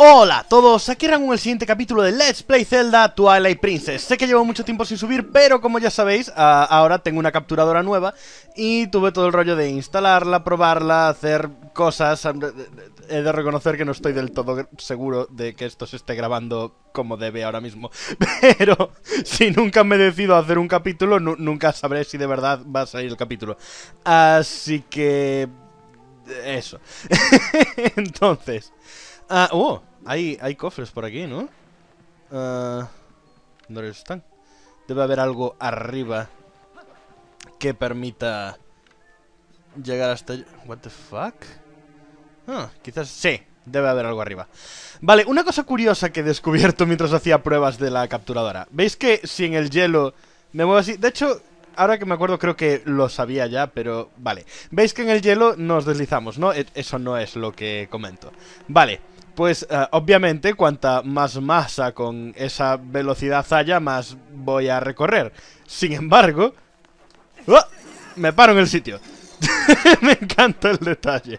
Hola a todos, aquí Ramón, el siguiente capítulo de Let's Play Zelda Twilight Princess Sé que llevo mucho tiempo sin subir, pero como ya sabéis, ahora tengo una capturadora nueva Y tuve todo el rollo de instalarla, probarla, hacer cosas He de reconocer que no estoy del todo seguro de que esto se esté grabando como debe ahora mismo Pero si nunca me decido a hacer un capítulo, nunca sabré si de verdad va a salir el capítulo Así que... Eso Entonces... Uh, hay, hay cofres por aquí, ¿no? Ah. ¿Dónde están? Debe haber algo arriba que permita llegar hasta... What the fuck? Ah, quizás... Sí, debe haber algo arriba. Vale, una cosa curiosa que he descubierto mientras hacía pruebas de la capturadora. ¿Veis que si en el hielo me muevo así? De hecho, ahora que me acuerdo creo que lo sabía ya, pero vale. ¿Veis que en el hielo nos deslizamos, no? E, eso no es lo que comento. Vale. Pues eh, obviamente cuanta más masa con esa velocidad haya, más voy a recorrer. Sin embargo... ¡oh! Me paro en el sitio. Me encanta el detalle.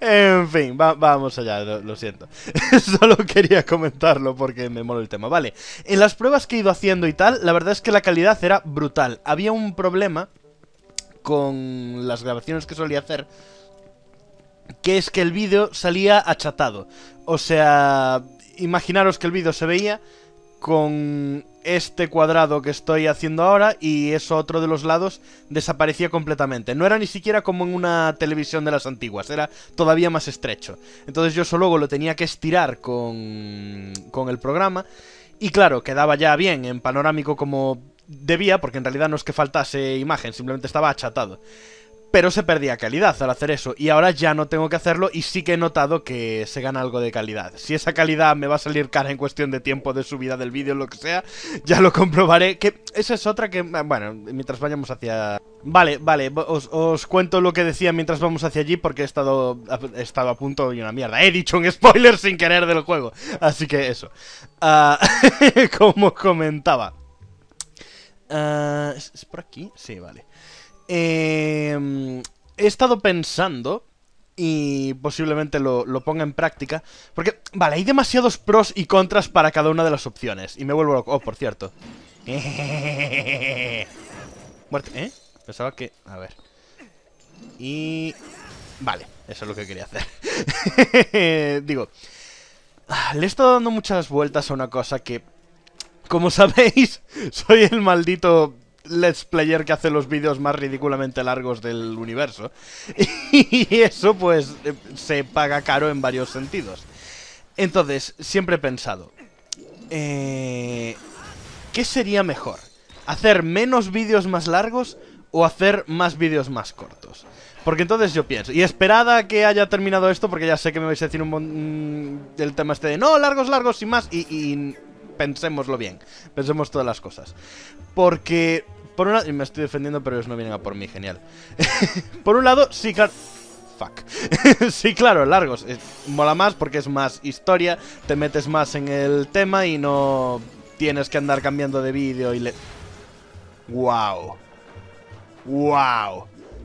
En fin, vamos allá, lo, lo siento. Solo quería comentarlo porque me mola el tema. Vale, en las pruebas que he ido haciendo y tal, la verdad es que la calidad era brutal. Había un problema con las grabaciones que solía hacer que es que el vídeo salía achatado. O sea, imaginaros que el vídeo se veía con este cuadrado que estoy haciendo ahora y eso otro de los lados desaparecía completamente. No era ni siquiera como en una televisión de las antiguas, era todavía más estrecho. Entonces yo solo luego lo tenía que estirar con, con el programa y claro, quedaba ya bien en panorámico como debía, porque en realidad no es que faltase imagen, simplemente estaba achatado pero se perdía calidad al hacer eso. Y ahora ya no tengo que hacerlo y sí que he notado que se gana algo de calidad. Si esa calidad me va a salir cara en cuestión de tiempo de subida del vídeo, lo que sea, ya lo comprobaré. Que esa es otra que, eh, bueno, mientras vayamos hacia... Vale, vale, os, cuento lo que decía mientras vamos hacia allí porque he estado, estado a punto de una mierda. He dicho un spoiler sin querer del juego. Así que eso. Ah, como comentaba. Ah, ¿Es por aquí? Sí, vale. Em, he estado pensando y posiblemente lo, lo, ponga en práctica. Porque, vale, hay demasiados pros y contras para cada una de las opciones. Y me vuelvo loco. Oh, por cierto. Muerte. ¿Eh? Pensaba que... A ver. Y... Vale, eso es lo que quería hacer. Digo... Ah, le he estado dando muchas vueltas a una cosa que... Como sabéis, soy el maldito let's player que hace los vídeos más ridículamente largos del universo. Y eso pues eh, se paga caro en varios sentidos. Entonces, siempre he pensado, eh, ¿qué sería mejor? ¿Hacer menos vídeos más largos o hacer más vídeos más cortos? Porque entonces yo pienso, y esperada que haya terminado esto, porque ya sé que me vais a decir un mm, el tema este de no, largos, largos, y más, y, y pensémoslo bien, pensemos todas las cosas. Porque por un lado, y me estoy defendiendo, pero ellos no vienen a por mí, genial. por un lado, sí, claro... Fuck. sí, claro, largos. Eh, mola más porque es más historia, te metes más en el tema y no tienes que andar cambiando de vídeo y le... ¡Wow! ¡Wow!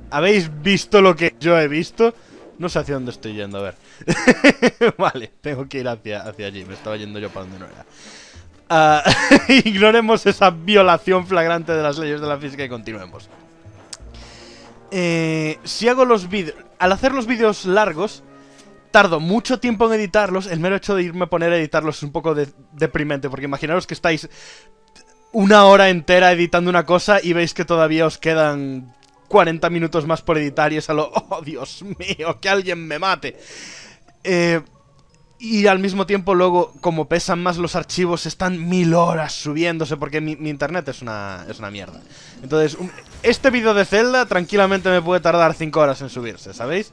¿Habéis visto lo que yo he visto? No sé hacia dónde estoy yendo, a ver. vale, tengo que ir hacia, hacia allí. Me estaba yendo yo para donde no era. Ah, ignoremos esa violación flagrante de las leyes de la física y continuemos. Eh, si hago los vídeos... Al hacer los vídeos largos, tardo mucho tiempo en editarlos. El mero hecho de irme a poner a editarlos es un poco deprimente, porque imaginaros que estáis una hora entera editando una cosa y veis que todavía os quedan 40 minutos más por editar y es a ¡Oh, Dios mío! ¡Que alguien me mate! Eh, y al mismo tiempo luego, como pesan más los archivos, están mil horas subiéndose porque mi, internet es una, es una mierda. Entonces, este vídeo de Zelda tranquilamente me puede tardar cinco horas en subirse, ¿sabéis?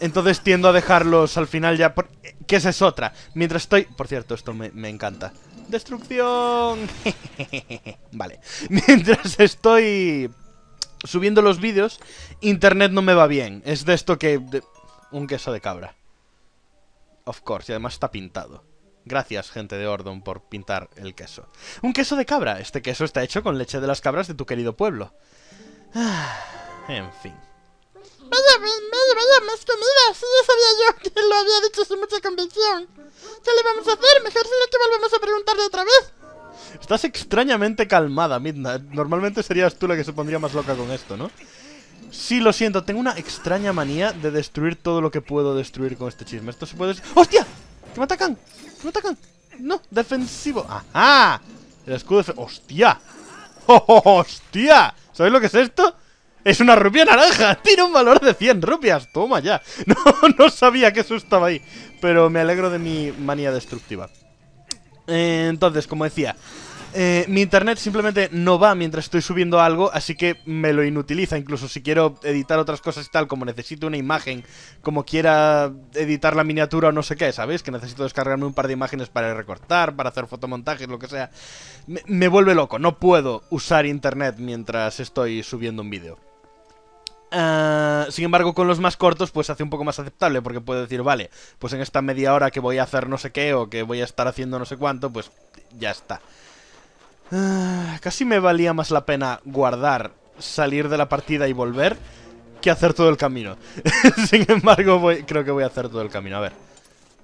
Entonces tiendo a dejarlos al final ya... qué Que esa es otra. Mientras estoy... Por cierto, esto me, encanta. ¡Destrucción! vale. Mientras estoy subiendo los vídeos, internet no me va bien. Es de esto que... Un queso de cabra. Of course, y además está pintado. Gracias, gente de Ordon, por pintar el queso. ¡Un queso de cabra! Este queso está hecho con leche de las cabras de tu querido pueblo. Ah, en fin. Vaya, vaya, vaya, más comida. Sí, ya sabía yo que lo había dicho sin mucha convicción. ¿Qué le vamos a hacer? Mejor será que volvemos a preguntar de otra vez. Estás extrañamente calmada, Midna. Normalmente serías tú la que se pondría más loca con esto, ¿no? Sí, lo siento, tengo una extraña manía de destruir todo lo que puedo destruir con este chisme. Esto se puede... ¡Hostia! ¡Que me atacan! ¡Que me atacan! ¡No! ¡Defensivo! ¡Ajá! El escudo fe... ¡Hostia! ¡Oh, oh, ¡Oh, hostia ¿Sabéis lo que es esto? ¡Es una rupia naranja! ¡Tiene un valor de 100 rupias! ¡Toma ya! No, no sabía que eso estaba ahí. Pero me alegro de mi manía destructiva. Eh, entonces, como decía, eh, mi internet simplemente no va mientras estoy subiendo algo, así que me lo inutiliza. Incluso si quiero editar otras cosas y tal, como necesito una imagen, como quiera editar la miniatura o no sé qué, ¿sabéis? Que necesito descargarme un par de imágenes para recortar, para hacer fotomontajes, lo que sea. Me, vuelve loco, no puedo usar internet mientras estoy subiendo un vídeo. Ah, sin embargo, con los más cortos, pues hace un poco más aceptable, porque puedo decir, vale, pues en esta media hora que voy a hacer no sé qué o que voy a estar haciendo no sé cuánto, pues ya está. Ah, casi me valía más la pena guardar, salir de la partida y volver que hacer todo el camino. Sin embargo, creo que voy a hacer todo el camino. A ver,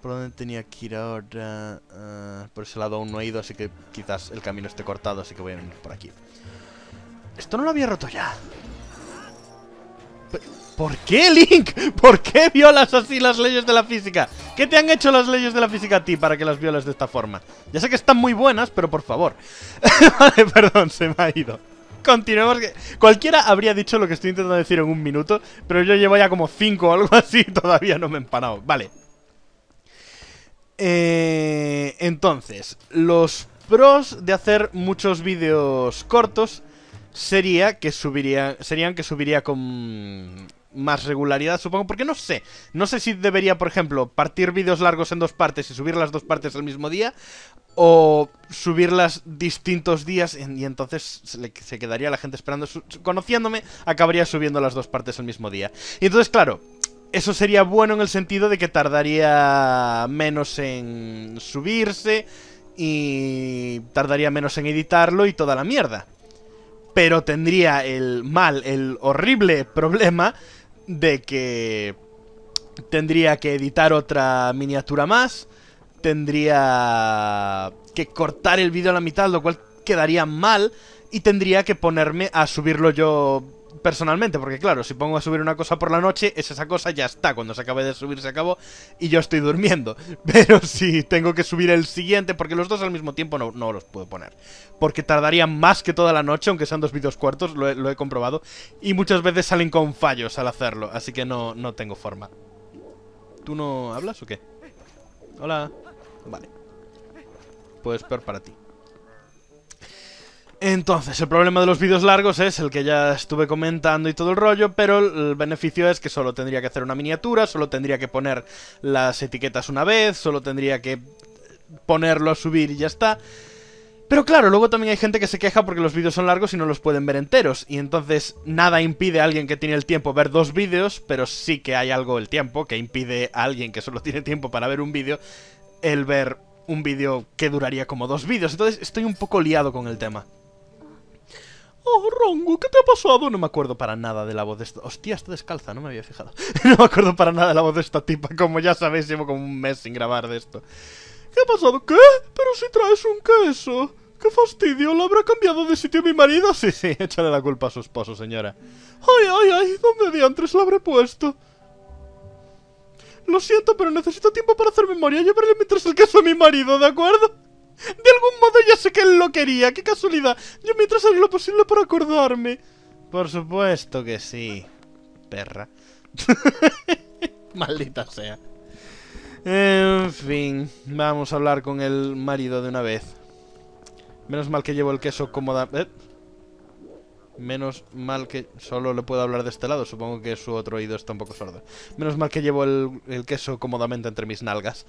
¿por dónde tenía que ir ahora? Ah, por ese lado aún no he ido, así que quizás el camino esté cortado, así que voy a venir por aquí. Esto no lo había roto ya. ¿Por qué, Link? ¿Por qué violas así las leyes de la física? ¿Qué te han hecho las leyes de la física a ti para que las violas de esta forma? Ya sé que están muy buenas, pero por favor. vale, perdón, se me ha ido. Continuemos. Cualquiera habría dicho lo que estoy intentando decir en un minuto, pero yo llevo ya como 5 o algo así y todavía no me he empanado. Vale. Eh, entonces, los pros de hacer muchos vídeos cortos sería que subiría, serían que subiría con más regularidad, supongo, porque no sé, no sé si debería, por ejemplo, partir vídeos largos en dos partes y subir las dos partes al mismo día, o subirlas distintos días y entonces se, quedaría la gente esperando, conociéndome, acabaría subiendo las dos partes el mismo día. Y entonces, claro, eso sería bueno en el sentido de que tardaría menos en subirse y tardaría menos en editarlo y toda la mierda pero tendría el mal, el horrible problema de que tendría que editar otra miniatura más, tendría que cortar el vídeo a la mitad, lo cual quedaría mal, y tendría que ponerme a subirlo yo personalmente, porque claro, si pongo a subir una cosa por la noche, es esa cosa ya está. Cuando se acabe de subir, se acabó y yo estoy durmiendo. Pero si tengo que subir el siguiente, porque los dos al mismo tiempo no, los puedo poner. Porque tardaría más que toda la noche, aunque sean dos vídeos cuartos, lo he, comprobado. Y muchas veces salen con fallos al hacerlo, así que no, no tengo forma. ¿Tú no hablas o qué? Hola. Vale. Pues peor para ti. Entonces, el problema de los vídeos largos es el que ya estuve comentando y todo el rollo, pero el beneficio es que solo tendría que hacer una miniatura, solo tendría que poner las etiquetas una vez, solo tendría que ponerlo a subir y ya está. Pero claro, luego también hay gente que se queja porque los vídeos son largos y no los pueden ver enteros, y entonces nada impide a alguien que tiene el tiempo ver dos vídeos, pero sí que hay algo el tiempo que impide a alguien que solo tiene tiempo para ver un vídeo el ver un vídeo que duraría como dos vídeos. Entonces estoy un poco liado con el tema. Oh, Rongo, ¿qué te ha pasado? No me acuerdo para nada de la voz de esta... Hostia, está descalza, no me había fijado. no me acuerdo para nada de la voz de esta tipa. Como ya sabéis, llevo como un mes sin grabar de esto. ¿Qué ha pasado? ¿Qué? Pero si traes un queso. ¡Qué fastidio! ¿Lo habrá cambiado de sitio mi marido? Sí, sí, échale la culpa a su esposo, señora. ¡Ay, ay, ay! ¿Dónde diantres lo habré puesto? Lo siento, pero necesito tiempo para hacer memoria. mi mientras el queso a mi marido, ¿de acuerdo? De algún modo ya sé que él lo quería, qué casualidad. Yo mientras hago lo posible para acordarme. Por supuesto que sí, perra. Maldita sea. En fin, vamos a hablar con el marido de una vez. Menos mal que llevo el queso cómoda... ¿eh? Menos mal que... Solo le puedo hablar de este lado, supongo que su otro oído está un poco sordo. Menos mal que llevo el, queso cómodamente entre mis nalgas.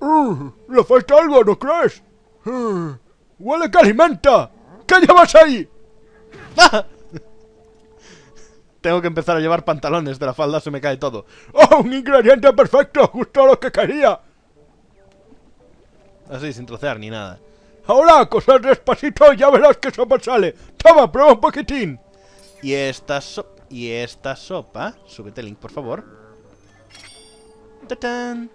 Uh, ¡Le falta algo, no crees! Hmm. ¡Huele alimenta ¿Qué llevas ahí? Tengo que empezar a llevar pantalones, de la falda se me cae todo. ¡Oh, un ingrediente perfecto! ¡Justo lo que quería! Así, sin trocear ni nada. Ahora, cosas despacito ya verás qué sopa sale. Toma, prueba un poquitín. Y esta sopa... Y esta sopa... Súbete, Link, por favor. ¡Tatán!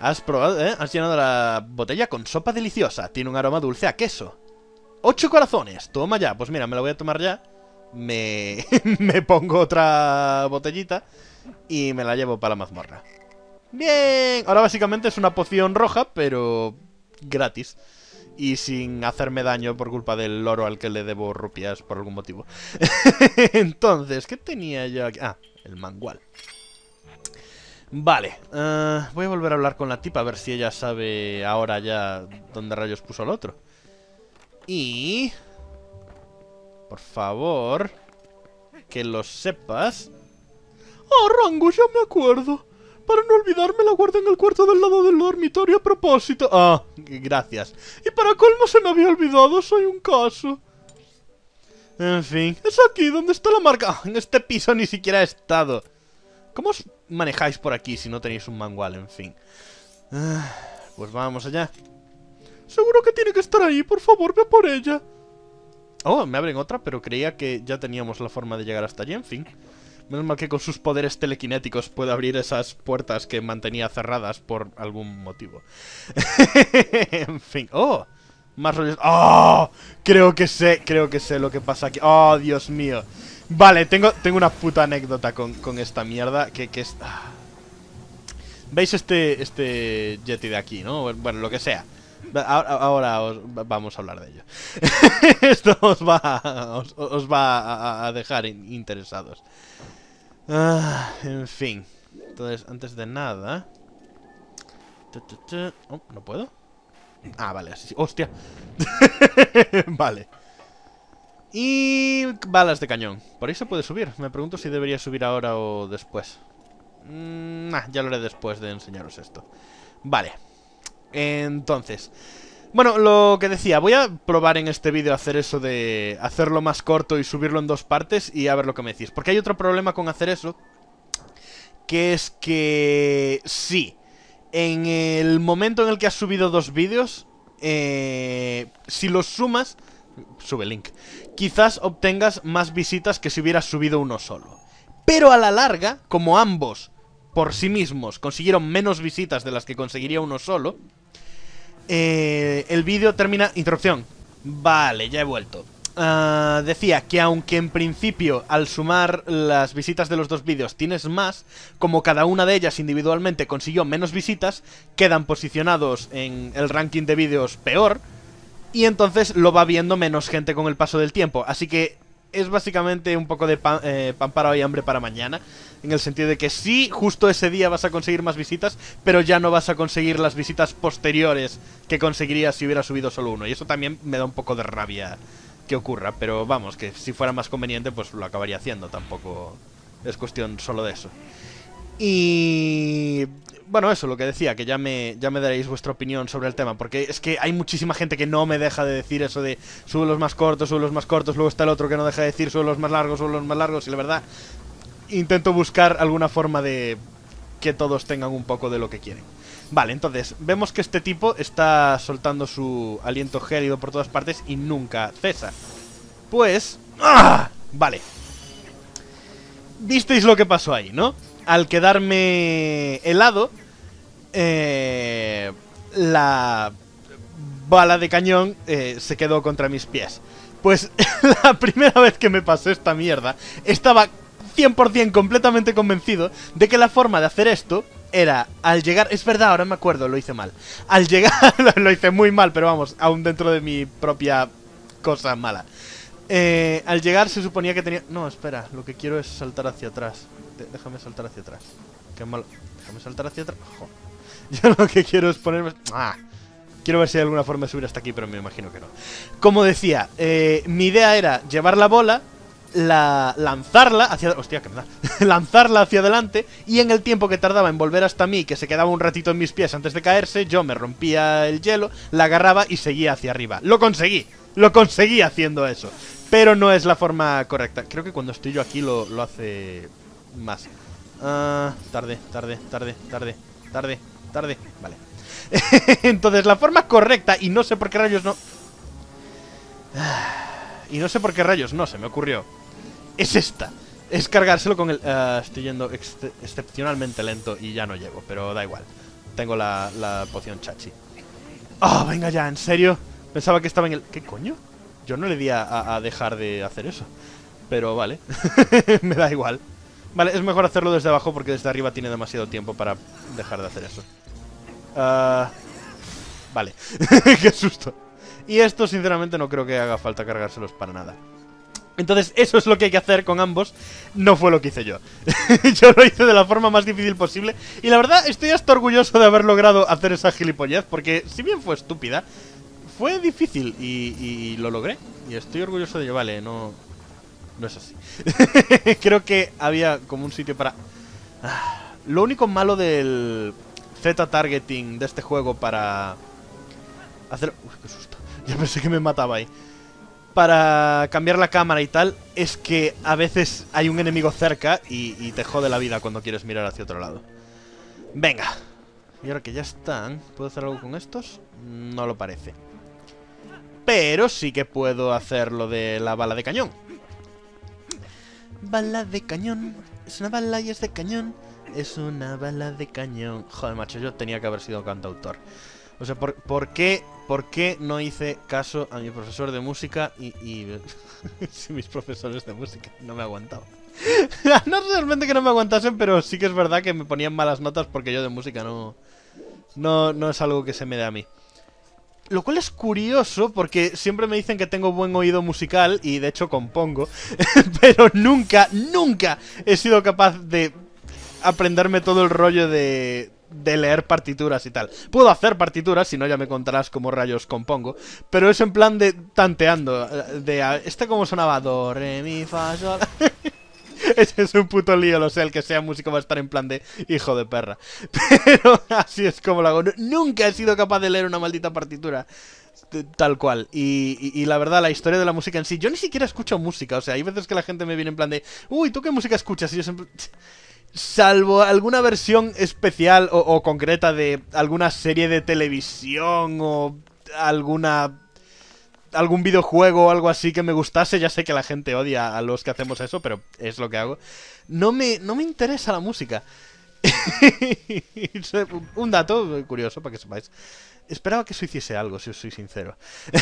Has probado, ¿eh? Has llenado la botella con sopa deliciosa. Tiene un aroma dulce a queso. ¡Ocho corazones! Toma ya. Pues mira, me la voy a tomar ya. Me, me pongo otra botellita y me la llevo para la mazmorra. Bien. Ahora básicamente es una poción roja, pero gratis. Y sin hacerme daño por culpa del loro al que le debo rupias por algún motivo. Entonces, ¿qué tenía yo aquí? Ah, el mangual. Vale, eh, voy a volver a hablar con la tipa a ver si ella sabe ahora ya dónde rayos puso al otro. Y... Por favor, que lo sepas. Ah, Rango, ya me acuerdo. Para no olvidarme, la guardé en el cuarto del lado del dormitorio a propósito. Ah, gracias. Y para colmo se me había olvidado, soy un caso. En fin, es aquí donde está la marca. Ah, en este piso ni siquiera he estado. ¿Cómo os manejáis por aquí si no tenéis un manual? En fin. Ah, pues vamos allá. Seguro que tiene que estar ahí, por favor, ve por ella. Oh, me abren otra, pero creía que ya teníamos la forma de llegar hasta allí, en fin. Menos mal que con sus poderes telequinéticos puede abrir esas puertas que mantenía cerradas por algún motivo. en fin. ¡Oh! Más rollo. ¡Oh! Creo que sé, creo que sé lo que pasa aquí. ¡Oh, Dios mío! Vale, tengo, tengo una puta anécdota con, esta mierda que, que es... Ah. ¿Veis este, este Yeti de aquí, no? Bueno, lo que sea. Ahora, vamos a hablar de ello. Esto os va, va a, dejar interesados. Ah, en fin. Entonces, antes de nada... Oh, ¿No puedo? Ah, vale, así. ¡Hostia! vale. Y balas de cañón. Por ahí se puede subir. Me pregunto si debería subir ahora o después. Mm, ya lo haré después de enseñaros esto. Vale. Entonces... Bueno, lo que decía, voy a probar en este vídeo hacer eso de hacerlo más corto y subirlo en dos partes y a ver lo que me decís. Porque hay otro problema con hacer eso, que es que sí, en el momento en el que has subido dos vídeos, eh, si los sumas, sube link. Quizás obtengas más visitas que si hubieras subido uno solo. Pero a la larga, como ambos por sí mismos consiguieron menos visitas de las que conseguiría uno solo, eh, el vídeo termina... Interrupción. Vale, ya he vuelto. Ah, decía que aunque en principio al sumar las visitas de los dos vídeos tienes más, como cada una de ellas individualmente consiguió menos visitas, quedan posicionados en el ranking de vídeos peor, y entonces lo va viendo menos gente con el paso del tiempo. Así que es básicamente un poco de eh, pan, para hoy, hambre para mañana. En el sentido de que sí, justo ese día vas a conseguir más visitas, pero ya no vas a conseguir las visitas posteriores que conseguirías si hubiera subido solo uno. Y eso también me da un poco de rabia que ocurra. Pero vamos, que si fuera más conveniente, pues lo acabaría haciendo. Tampoco es cuestión solo de eso. Y bueno, eso, lo que decía, que ya me, ya me daréis vuestra opinión sobre el tema, porque es que hay muchísima gente que no me deja de decir eso de sube los más cortos, sube los más cortos, luego está el otro que no deja de decir sube los más largos, sube los más largos, y la verdad, intento buscar alguna forma de que todos tengan un poco de lo que quieren. Vale, entonces, vemos que este tipo está soltando su aliento gélido por todas partes y nunca cesa. Pues... ¡ah! Vale. Visteis lo que pasó ahí, ¿no? al quedarme helado, eh, la bala de cañón eh, se quedó contra mis pies. Pues la primera vez que me pasó esta mierda, estaba 100% completamente convencido de que la forma de hacer esto era al llegar, es verdad, ahora me acuerdo, lo hice mal. Al llegar, lo hice muy mal, pero vamos, aún dentro de mi propia cosa mala. Eh, al llegar se suponía que tenía... No, espera, lo que quiero es saltar hacia atrás déjame saltar hacia atrás. Qué malo. Déjame saltar hacia atrás. Yo lo que quiero es ponerme... ¡Ah! Quiero ver si hay alguna forma de subir hasta aquí, pero me imagino que no. Como decía, eh, mi idea era llevar la bola, la, lanzarla hacia... Hostia, qué lanzarla hacia adelante y en el tiempo que tardaba en volver hasta mí, que se quedaba un ratito en mis pies antes de caerse, yo me rompía el hielo, la agarraba y seguía hacia arriba. ¡Lo conseguí! Lo conseguí haciendo eso. Pero no es la forma correcta. Creo que cuando estoy yo aquí lo, lo hace más. Ah, tarde, tarde, tarde, tarde, tarde, tarde. Vale. Entonces, la forma correcta, y no sé por qué rayos no... Y no sé por qué rayos no, se me ocurrió. Es esta. Es cargárselo con el... Ah, estoy yendo excepcionalmente lento y ya no llego, pero da igual. Tengo la, la poción chachi. ah venga ya! ¿En serio? Pensaba que estaba en el... ¿Qué coño? Yo no le di a dejar de hacer eso. Pero vale. me da igual. Vale, es mejor hacerlo desde abajo porque desde arriba tiene demasiado tiempo para dejar de hacer eso. Ah, vale. Qué susto. Y esto, sinceramente, no creo que haga falta cargárselos para nada. Entonces, eso es lo que hay que hacer con ambos. No fue lo que hice yo. yo lo hice de la forma más difícil posible. Y la verdad, estoy hasta orgulloso de haber logrado hacer esa gilipollez. Porque, si bien fue estúpida, fue difícil. y lo logré. Y estoy orgulloso de ello. Vale, no no es así. Creo que había como un sitio para... Ah, lo único malo del Z-targeting de este juego para... Hacer... Uy, qué susto. Ya pensé que me mataba ahí. Para cambiar la cámara y tal, es que a veces hay un enemigo cerca y, y te jode la vida cuando quieres mirar hacia otro lado. Venga. Y ahora que ya están, ¿puedo hacer algo con estos? No lo parece. Pero sí que puedo hacer lo de la bala de cañón. Bala de cañón. Es una bala y es de cañón. Es una bala de cañón. Joder, macho, yo tenía que haber sido cantautor. O sea, ¿por, qué, por no hice caso a mi profesor de música y, mis profesores de música no me aguantaban? no realmente que no me aguantasen, pero sí que es verdad que me ponían malas notas porque yo de música no... No, no es algo que se me dé a mí. Lo cual es curioso porque siempre me dicen que tengo buen oído musical y de hecho compongo, pero nunca, nunca he sido capaz de aprenderme todo el rollo de, leer partituras y tal. Puedo hacer partituras, si no ya me contarás cómo rayos compongo, pero es en plan de tanteando, eh, de ah, este cómo sonaba, do, re, mi, fa, sol... Ese es un puto lío, lo sé, el que sea músico va a estar en plan de hijo de perra. Pero así es como lo hago. Nunca he sido capaz de leer una maldita partitura. Tal cual. Y, la verdad, la historia de la música en sí. Yo ni siquiera escucho música. O sea, hay veces que la gente me viene en plan de. Uy, ¿tú qué música escuchas? Y yo Salvo alguna versión especial o concreta de alguna serie de televisión o alguna algún videojuego o algo así que me gustase, ya sé que la gente odia a los que hacemos eso, pero es lo que hago. No me, no me interesa la música. un dato curioso para que sepáis. Esperaba que eso hiciese algo, si os soy sincero.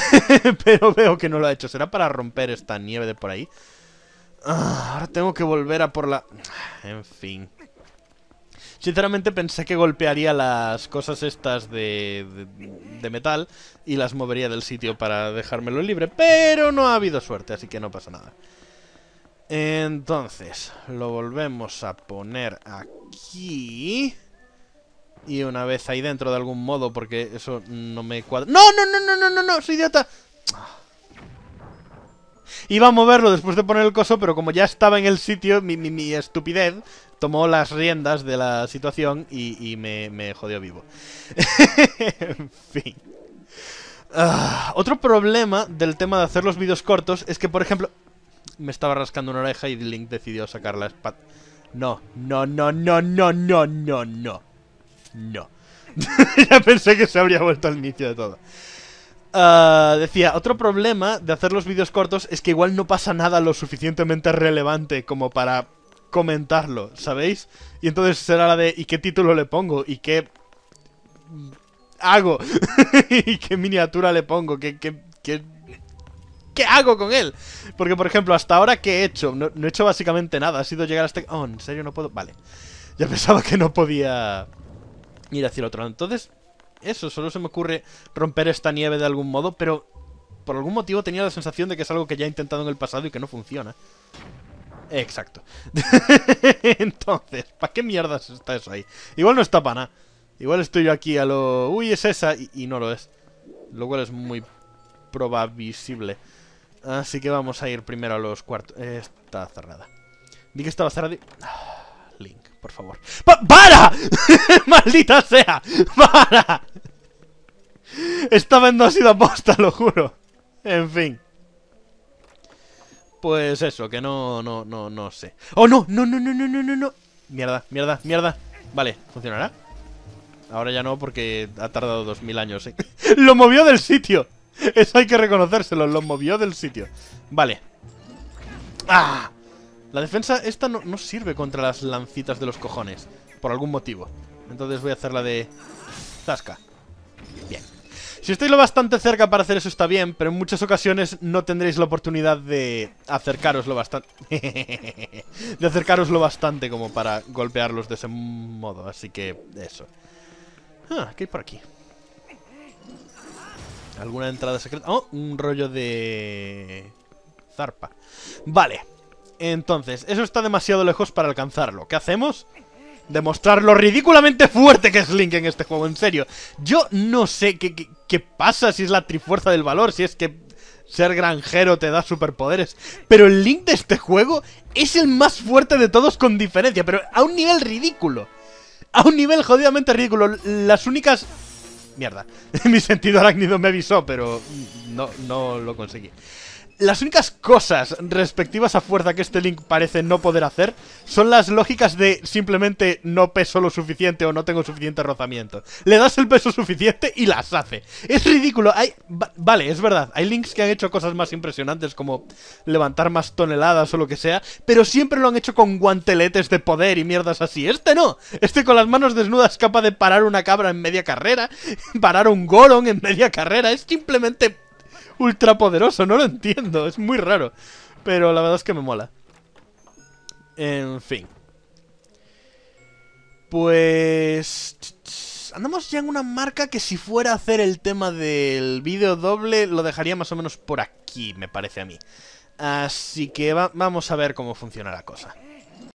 pero veo que no lo ha hecho. ¿Será para romper esta nieve de por ahí? Ah, ahora tengo que volver a por la... En fin. Sinceramente pensé que golpearía las cosas estas de, de, metal y las movería del sitio para dejármelo libre, pero no ha habido suerte, así que no pasa nada. Entonces, lo volvemos a poner aquí... Y una vez ahí dentro de algún modo, porque eso no me cuadra... ¡No, no, no, no, no, no, no! ¡Soy idiota! Iba a moverlo después de poner el coso, pero como ya estaba en el sitio, mi, mi, estupidez tomó las riendas de la situación y, me, me, jodió vivo. en fin. Ah, otro problema del tema de hacer los vídeos cortos es que, por ejemplo... Me estaba rascando una oreja y Link decidió sacar la espada. No, no, no, no, no, no, no, no. No. ya pensé que se habría vuelto al inicio de todo. Ah, decía, otro problema de hacer los vídeos cortos es que igual no pasa nada lo suficientemente relevante como para comentarlo, ¿sabéis? Y entonces será la de, ¿y qué título le pongo? ¿Y qué hago? ¿Y qué miniatura le pongo? ¿Qué, qué, qué, hago con él? Porque, por ejemplo, hasta ahora, ¿qué he hecho? No, he hecho básicamente nada. Ha sido llegar hasta... Oh, ¿en serio no puedo? Vale. Ya pensaba que no podía ir hacia el otro lado. Entonces, eso, solo se me ocurre romper esta nieve de algún modo, pero por algún motivo tenía la sensación de que es algo que ya he intentado en el pasado y que no funciona. Exacto. Entonces, ¿para qué mierda está eso ahí? Igual no está para Igual estoy yo aquí a lo... Uy, es esa. Y, no lo es. Lo cual es muy probable Así que vamos a ir primero a los cuartos. Eh, está cerrada. di que estaba cerrada ah, Link por favor. ¡Para! ¡Maldita sea! ¡Para! Esta vez no ha sido aposta, lo juro. En fin. Pues eso, que no, no, no, no sé. ¡Oh, no! ¡No, no, no, no, no, no! Mierda, mierda, mierda. Vale, ¿funcionará? Ahora ya no, porque ha tardado dos mil años, ¿eh? ¡Lo movió del sitio! Eso hay que reconocérselo, lo movió del sitio. Vale. ¡Ah! La defensa esta no, sirve contra las lancitas de los cojones. Por algún motivo. Entonces voy a hacer la de... Zaska Bien. Si estáis lo bastante cerca para hacer eso está bien, pero en muchas ocasiones no tendréis la oportunidad de acercaros lo bastante... de acercaros lo bastante como para golpearlos de ese modo, así que eso. Ah, ¿qué hay por aquí? ¿Alguna entrada secreta? Oh, un rollo de... zarpa. Vale. Entonces, eso está demasiado lejos para alcanzarlo. ¿Qué hacemos? Demostrar lo ridículamente fuerte que es Link en este juego, en serio. Yo no sé qué, pasa si es la trifuerza del valor, si es que ser granjero te da superpoderes. Pero el Link de este juego es el más fuerte de todos con diferencia, pero a un nivel ridículo. A un nivel jodidamente ridículo. Las únicas... Mierda. Mi sentido arácnido me avisó, pero no, no lo conseguí. Las únicas cosas respectivas a fuerza que este Link parece no poder hacer son las lógicas de simplemente no peso lo suficiente o no tengo suficiente rozamiento. Le das el peso suficiente y las hace. Es ridículo. Hay, vale, es verdad. Hay Links que han hecho cosas más impresionantes como levantar más toneladas o lo que sea, pero siempre lo han hecho con guanteletes de poder y mierdas así. Este no. Este con las manos desnudas capaz de parar una cabra en media carrera, parar un Goron en media carrera. Es simplemente poderoso, no lo entiendo, es muy raro. Pero la verdad es que me mola. En fin. Pues... Andamos ya en una marca que si fuera a hacer el tema del vídeo doble lo dejaría más o menos por aquí, me parece a mí. Así que vamos a ver cómo funciona la cosa.